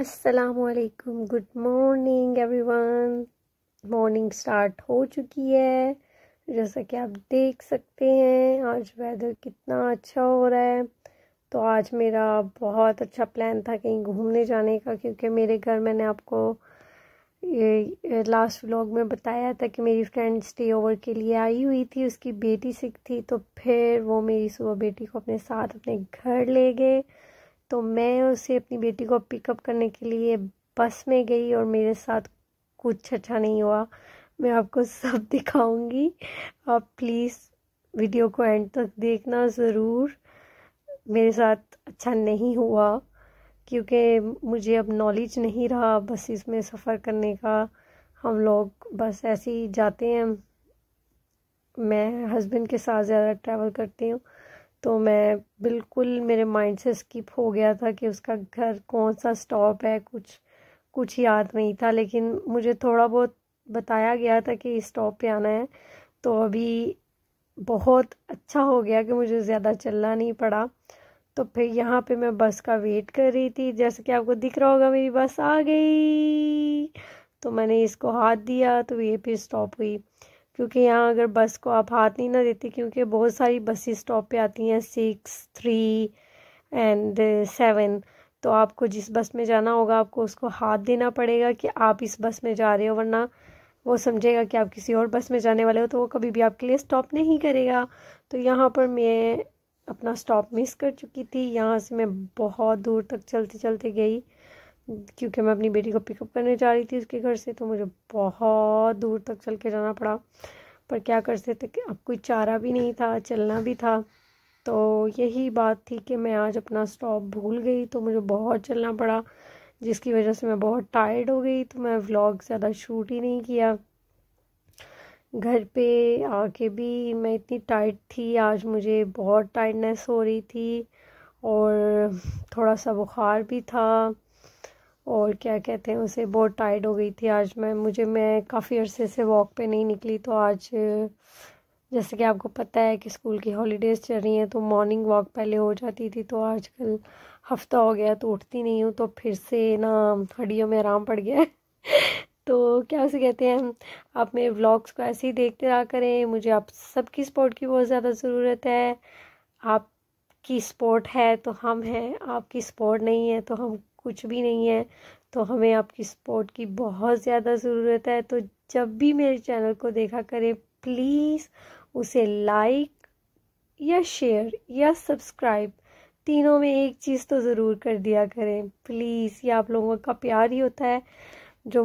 असलकुम good morning everyone morning start हो चुकी है जैसा कि आप देख सकते हैं आज वेदर कितना अच्छा हो रहा है तो आज मेरा बहुत अच्छा प्लान था कहीं घूमने जाने का क्योंकि मेरे घर मैंने आपको ये लास्ट व्लॉग में बताया था कि मेरी फ्रेंड स्टे ओवर के लिए आई हुई थी उसकी बेटी सिख थी तो फिर वो मेरी सुबह बेटी को अपने साथ अपने घर ले गए तो मैं उसे अपनी बेटी को पिकअप करने के लिए बस में गई और मेरे साथ कुछ अच्छा नहीं हुआ मैं आपको सब दिखाऊंगी आप प्लीज़ वीडियो को एंड तक देखना ज़रूर मेरे साथ अच्छा नहीं हुआ क्योंकि मुझे अब नॉलेज नहीं रहा बसेस में सफ़र करने का हम लोग बस ऐसे ही जाते हैं मैं हस्बैंड के साथ ज़्यादा ट्रैवल करती हूँ तो मैं बिल्कुल मेरे माइंड से स्किप हो गया था कि उसका घर कौन सा स्टॉप है कुछ कुछ याद नहीं था लेकिन मुझे थोड़ा बहुत बताया गया था कि इस स्टॉप पे आना है तो अभी बहुत अच्छा हो गया कि मुझे ज़्यादा चलना नहीं पड़ा तो फिर यहाँ पे मैं बस का वेट कर रही थी जैसे कि आपको दिख रहा होगा मेरी बस आ गई तो मैंने इसको हाथ दिया तो ये फिर स्टॉप हुई क्योंकि यहाँ अगर बस को आप हाथ नहीं ना देते क्योंकि बहुत सारी बसें स्टॉप पे आती हैं सिक्स थ्री एंड सेवन तो आपको जिस बस में जाना होगा आपको उसको हाथ देना पड़ेगा कि आप इस बस में जा रहे हो वरना वो समझेगा कि आप किसी और बस में जाने वाले हो तो वो कभी भी आपके लिए स्टॉप नहीं करेगा तो यहाँ पर मैं अपना स्टॉप मिस कर चुकी थी यहाँ से मैं बहुत दूर तक चलते चलते गई क्योंकि मैं अपनी बेटी को पिकअप करने जा रही थी उसके घर से तो मुझे बहुत दूर तक चल के जाना पड़ा पर क्या कर सकते थे अब कोई चारा भी नहीं था चलना भी था तो यही बात थी कि मैं आज अपना स्टॉप भूल गई तो मुझे बहुत चलना पड़ा जिसकी वजह से मैं बहुत टायर्ड हो गई तो मैं व्लॉग ज़्यादा शूट ही नहीं किया घर पे आके भी मैं इतनी टाइट थी आज मुझे बहुत टाइटनेस हो रही थी और थोड़ा सा बुखार भी था और क्या कहते हैं उसे बहुत टायर्ड हो गई थी आज मैं मुझे मैं काफ़ी अरसे से वॉक पे नहीं निकली तो आज जैसे कि आपको पता है कि स्कूल की हॉलीडेज़ चल रही हैं तो मॉर्निंग वॉक पहले हो जाती थी तो आजकल हफ्ता हो गया तो उठती नहीं हूँ तो फिर से ना हड्डियों में आराम पड़ गया तो क्या उसे कहते हैं आप मेरे व्लॉग्स को ऐसे ही देखते रहा करें मुझे आप सबकी सपोर्ट की बहुत ज़्यादा ज़रूरत है आपकी सपोर्ट है तो हम हैं आपकी सपोर्ट नहीं है तो हम कुछ भी नहीं है तो हमें आपकी सपोर्ट की बहुत ज़्यादा ज़रूरत है तो जब भी मेरे चैनल को देखा करें प्लीज़ उसे लाइक या शेयर या सब्सक्राइब तीनों में एक चीज़ तो ज़रूर कर दिया करें प्लीज़ ये आप लोगों का प्यार ही होता है